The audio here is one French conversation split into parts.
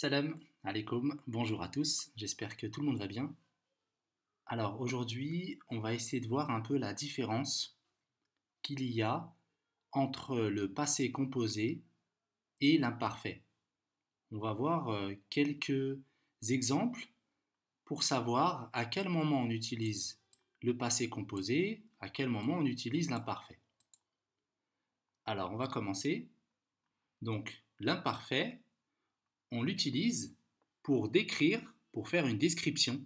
Salam alaikum, bonjour à tous, j'espère que tout le monde va bien. Alors aujourd'hui, on va essayer de voir un peu la différence qu'il y a entre le passé composé et l'imparfait. On va voir euh, quelques exemples pour savoir à quel moment on utilise le passé composé, à quel moment on utilise l'imparfait. Alors on va commencer. Donc l'imparfait, on l'utilise pour décrire, pour faire une description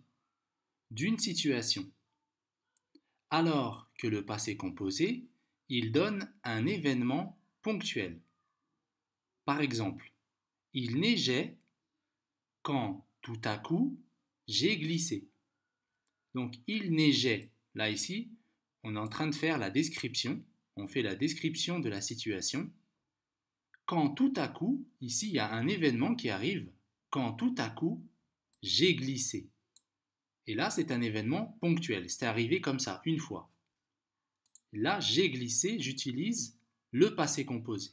d'une situation. Alors que le passé composé, il donne un événement ponctuel. Par exemple, il neigeait quand tout à coup j'ai glissé. Donc il neigeait, là ici, on est en train de faire la description, on fait la description de la situation quand tout à coup, ici il y a un événement qui arrive, quand tout à coup, j'ai glissé. Et là, c'est un événement ponctuel, c'est arrivé comme ça, une fois. Là, j'ai glissé, j'utilise le passé composé.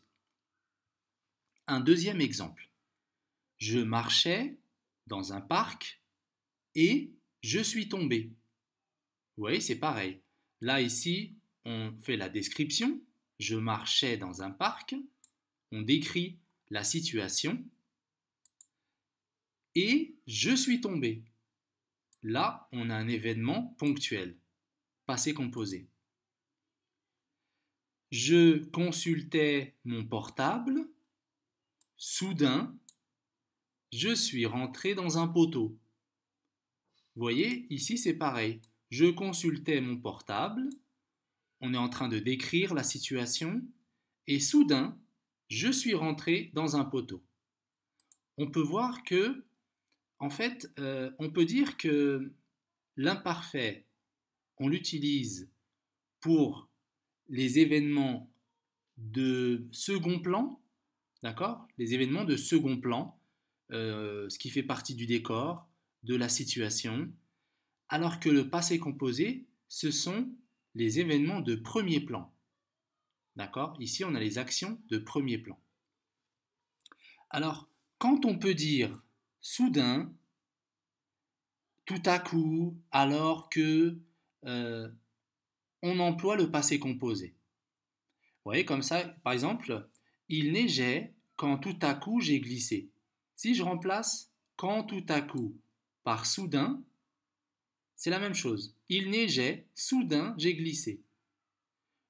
Un deuxième exemple. Je marchais dans un parc et je suis tombé. Vous voyez, c'est pareil. Là, ici, on fait la description. Je marchais dans un parc on décrit la situation. Et je suis tombé. Là, on a un événement ponctuel, passé composé. Je consultais mon portable. Soudain, je suis rentré dans un poteau. Vous voyez, ici c'est pareil. Je consultais mon portable. On est en train de décrire la situation. Et soudain, je suis rentré dans un poteau. On peut voir que, en fait, euh, on peut dire que l'imparfait, on l'utilise pour les événements de second plan, d'accord Les événements de second plan, euh, ce qui fait partie du décor, de la situation, alors que le passé composé, ce sont les événements de premier plan. D'accord Ici, on a les actions de premier plan. Alors, quand on peut dire soudain, tout à coup, alors que, euh, on emploie le passé composé. Vous voyez, comme ça, par exemple, il neigeait quand tout à coup j'ai glissé. Si je remplace quand tout à coup par soudain, c'est la même chose. Il neigeait, soudain j'ai glissé.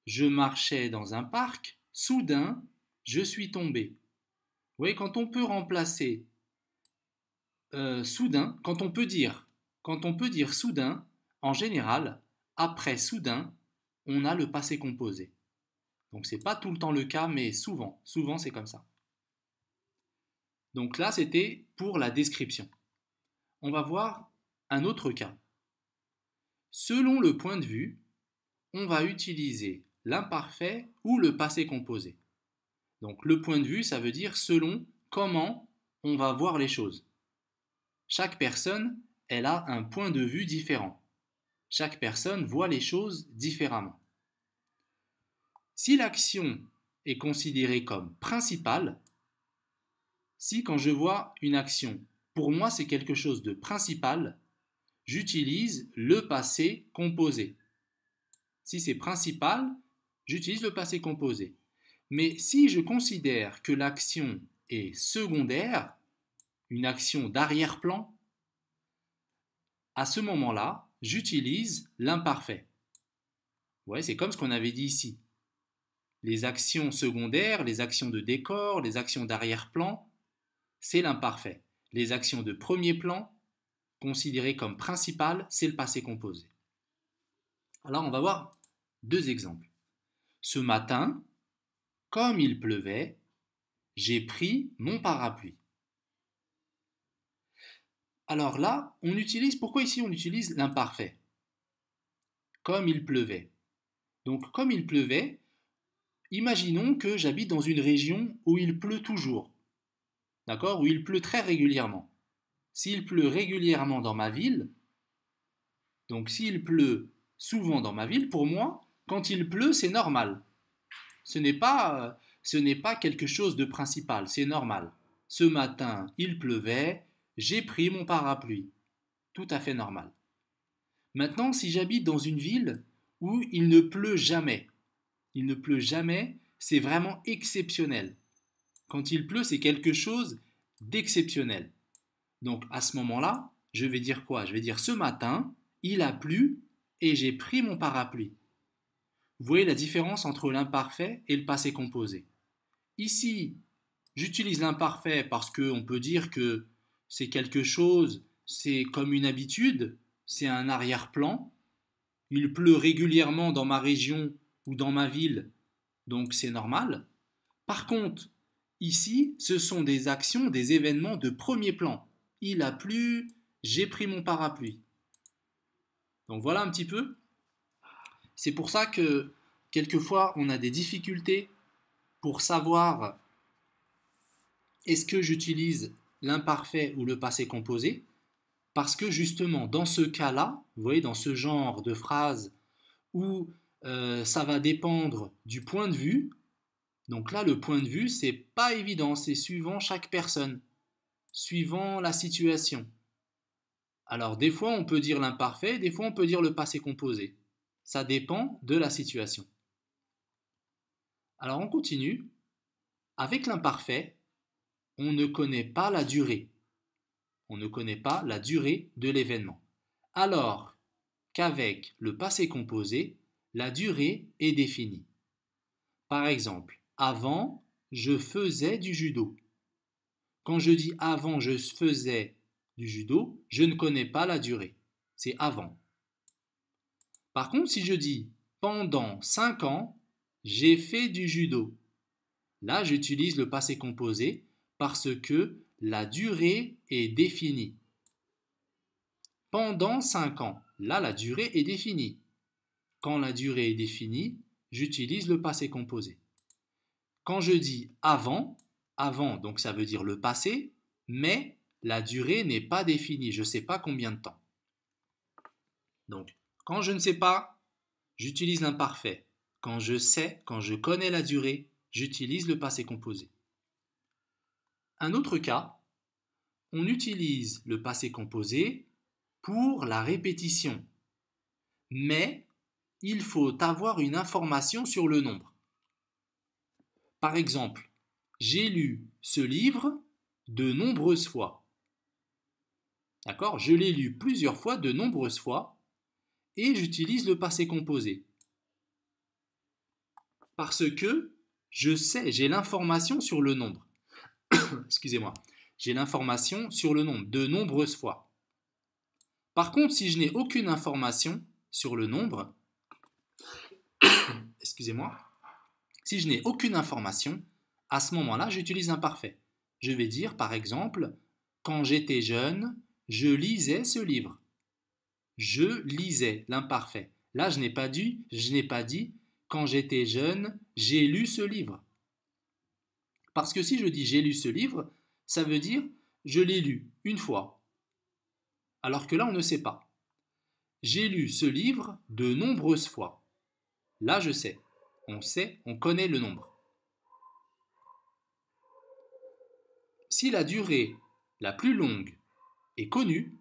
Je marchais dans un parc, soudain, je suis tombé. Vous voyez, quand on peut remplacer euh, soudain, quand on peut dire, quand on peut dire soudain, en général, après soudain, on a le passé composé. Donc c'est pas tout le temps le cas, mais souvent, souvent c'est comme ça. Donc là, c'était pour la description. On va voir un autre cas. Selon le point de vue, on va utiliser l'imparfait ou le passé composé. Donc le point de vue, ça veut dire selon comment on va voir les choses. Chaque personne, elle a un point de vue différent. Chaque personne voit les choses différemment. Si l'action est considérée comme principale, si quand je vois une action, pour moi c'est quelque chose de principal, j'utilise le passé composé. Si c'est principal, j'utilise le passé composé. Mais si je considère que l'action est secondaire, une action d'arrière-plan, à ce moment-là, j'utilise l'imparfait. Ouais, c'est comme ce qu'on avait dit ici. Les actions secondaires, les actions de décor, les actions d'arrière-plan, c'est l'imparfait. Les actions de premier plan, considérées comme principales, c'est le passé composé. Alors on va voir deux exemples. Ce matin, comme il pleuvait, j'ai pris mon parapluie. Alors là, on utilise, pourquoi ici on utilise l'imparfait Comme il pleuvait. Donc comme il pleuvait, imaginons que j'habite dans une région où il pleut toujours. D'accord Où il pleut très régulièrement. S'il pleut régulièrement dans ma ville, donc s'il pleut souvent dans ma ville, pour moi, quand il pleut, c'est normal. Ce n'est pas, pas quelque chose de principal, c'est normal. Ce matin, il pleuvait, j'ai pris mon parapluie. Tout à fait normal. Maintenant, si j'habite dans une ville où il ne pleut jamais, il ne pleut jamais, c'est vraiment exceptionnel. Quand il pleut, c'est quelque chose d'exceptionnel. Donc à ce moment-là, je vais dire quoi Je vais dire ce matin, il a plu et j'ai pris mon parapluie. Vous voyez la différence entre l'imparfait et le passé composé. Ici, j'utilise l'imparfait parce qu'on peut dire que c'est quelque chose, c'est comme une habitude, c'est un arrière-plan. Il pleut régulièrement dans ma région ou dans ma ville, donc c'est normal. Par contre, ici, ce sont des actions, des événements de premier plan. Il a plu, j'ai pris mon parapluie. Donc voilà un petit peu. C'est pour ça que quelquefois on a des difficultés pour savoir est-ce que j'utilise l'imparfait ou le passé composé Parce que justement, dans ce cas-là, vous voyez, dans ce genre de phrase où euh, ça va dépendre du point de vue, donc là, le point de vue, c'est pas évident, c'est suivant chaque personne, suivant la situation. Alors, des fois, on peut dire l'imparfait, des fois, on peut dire le passé composé. Ça dépend de la situation. Alors on continue. Avec l'imparfait, on ne connaît pas la durée. On ne connaît pas la durée de l'événement. Alors qu'avec le passé composé, la durée est définie. Par exemple, avant, je faisais du judo. Quand je dis avant, je faisais du judo, je ne connais pas la durée. C'est avant. Par contre, si je dis pendant 5 ans, j'ai fait du judo. Là, j'utilise le passé composé parce que la durée est définie. Pendant 5 ans, là, la durée est définie. Quand la durée est définie, j'utilise le passé composé. Quand je dis avant, avant, donc ça veut dire le passé, mais la durée n'est pas définie. Je ne sais pas combien de temps. Donc, quand je ne sais pas, j'utilise l'imparfait. Quand je sais, quand je connais la durée, j'utilise le passé composé. Un autre cas, on utilise le passé composé pour la répétition. Mais il faut avoir une information sur le nombre. Par exemple, j'ai lu ce livre de nombreuses fois. D'accord Je l'ai lu plusieurs fois, de nombreuses fois, et j'utilise le passé composé. Parce que je sais, j'ai l'information sur le nombre. Excusez-moi. J'ai l'information sur le nombre de nombreuses fois. Par contre, si je n'ai aucune information sur le nombre, excusez-moi, si je n'ai aucune information, à ce moment-là, j'utilise parfait. Je vais dire, par exemple, quand j'étais jeune, je lisais ce livre. Je lisais l'imparfait. Là, je n'ai pas dit, je n'ai pas dit, quand j'étais jeune, j'ai lu ce livre. Parce que si je dis j'ai lu ce livre, ça veut dire je l'ai lu une fois. Alors que là, on ne sait pas. J'ai lu ce livre de nombreuses fois. Là, je sais. On sait, on connaît le nombre. Si la durée la plus longue est connue,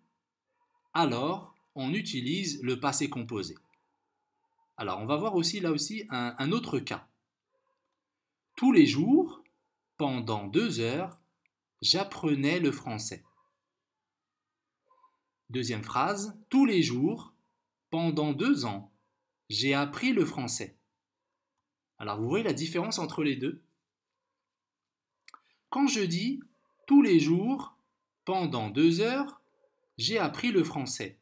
alors on utilise le passé composé. Alors, on va voir aussi là aussi un, autre cas. Tous les jours, pendant deux heures, j'apprenais le français. Deuxième phrase, tous les jours, pendant deux ans, j'ai appris le français. Alors vous voyez la différence entre les deux Quand je dis tous les jours, pendant deux heures, j'ai appris le français,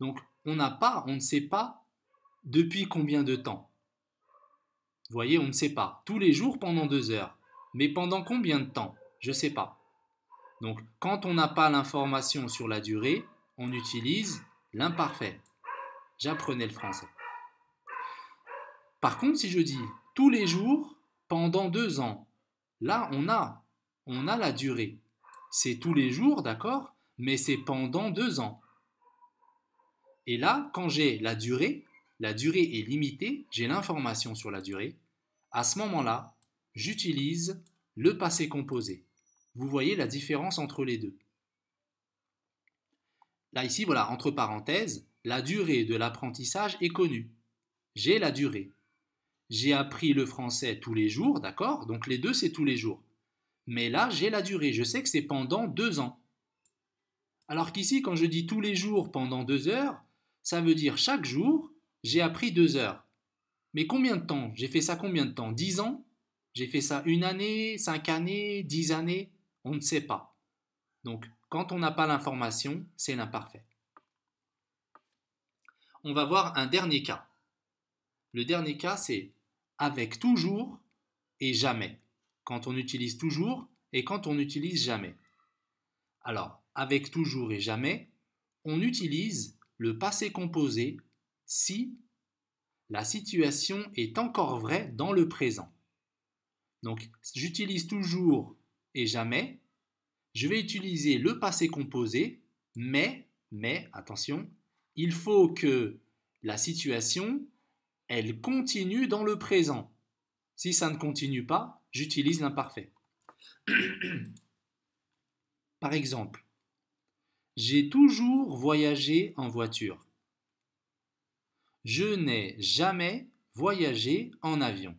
donc, on n'a pas, on ne sait pas depuis combien de temps. Vous voyez, on ne sait pas. Tous les jours pendant deux heures. Mais pendant combien de temps Je ne sais pas. Donc, quand on n'a pas l'information sur la durée, on utilise l'imparfait. J'apprenais le français. Par contre, si je dis tous les jours pendant deux ans, là, on a, on a la durée. C'est tous les jours, d'accord Mais c'est pendant deux ans. Et là, quand j'ai la durée, la durée est limitée, j'ai l'information sur la durée. À ce moment-là, j'utilise le passé composé. Vous voyez la différence entre les deux. Là, ici, voilà, entre parenthèses, la durée de l'apprentissage est connue. J'ai la durée. J'ai appris le français tous les jours, d'accord Donc les deux, c'est tous les jours. Mais là, j'ai la durée. Je sais que c'est pendant deux ans. Alors qu'ici, quand je dis tous les jours pendant deux heures, ça veut dire chaque jour, j'ai appris deux heures. Mais combien de temps J'ai fait ça combien de temps Dix ans J'ai fait ça une année, cinq années, dix années On ne sait pas. Donc, quand on n'a pas l'information, c'est l'imparfait. On va voir un dernier cas. Le dernier cas, c'est avec toujours et jamais. Quand on utilise toujours et quand on utilise « jamais. Alors, avec toujours et jamais, on utilise le passé composé si la situation est encore vraie dans le présent. Donc j'utilise toujours et jamais. Je vais utiliser le passé composé, mais, mais, attention, il faut que la situation, elle continue dans le présent. Si ça ne continue pas, j'utilise l'imparfait. Par exemple, j'ai toujours voyagé en voiture. Je n'ai jamais voyagé en avion.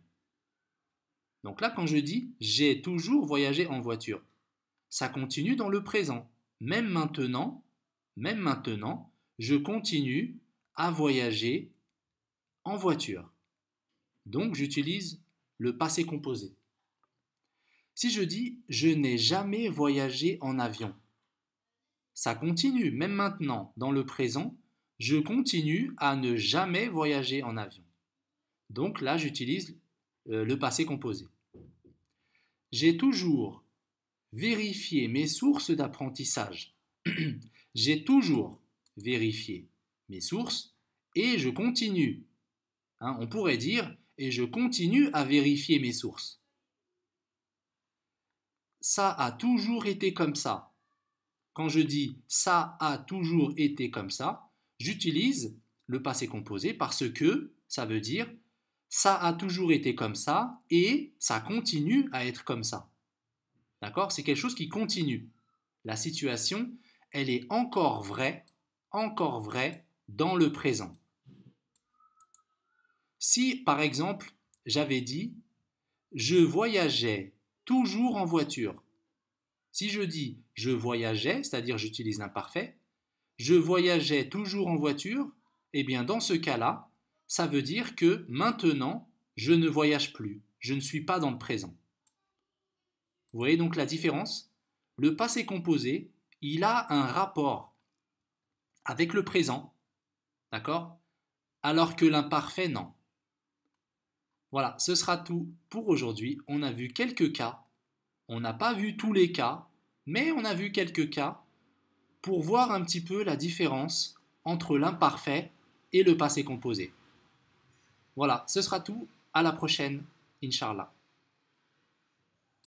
Donc là, quand je dis j'ai toujours voyagé en voiture, ça continue dans le présent. Même maintenant, même maintenant, je continue à voyager en voiture. Donc j'utilise le passé composé. Si je dis je n'ai jamais voyagé en avion, ça continue, même maintenant, dans le présent, je continue à ne jamais voyager en avion. Donc là, j'utilise euh, le passé composé. J'ai toujours vérifié mes sources d'apprentissage. J'ai toujours vérifié mes sources et je continue. Hein, on pourrait dire et je continue à vérifier mes sources. Ça a toujours été comme ça. Quand je dis ça a toujours été comme ça, j'utilise le passé composé parce que ça veut dire ça a toujours été comme ça et ça continue à être comme ça. D'accord C'est quelque chose qui continue. La situation, elle est encore vraie, encore vraie dans le présent. Si, par exemple, j'avais dit je voyageais toujours en voiture, si je dis je voyageais, c'est-à-dire j'utilise l'imparfait, je voyageais toujours en voiture, eh bien dans ce cas-là, ça veut dire que maintenant, je ne voyage plus, je ne suis pas dans le présent. Vous voyez donc la différence Le passé composé, il a un rapport avec le présent, d'accord Alors que l'imparfait, non. Voilà, ce sera tout pour aujourd'hui. On a vu quelques cas on n'a pas vu tous les cas, mais on a vu quelques cas pour voir un petit peu la différence entre l'imparfait et le passé composé. Voilà, ce sera tout. À la prochaine, Inch'Allah.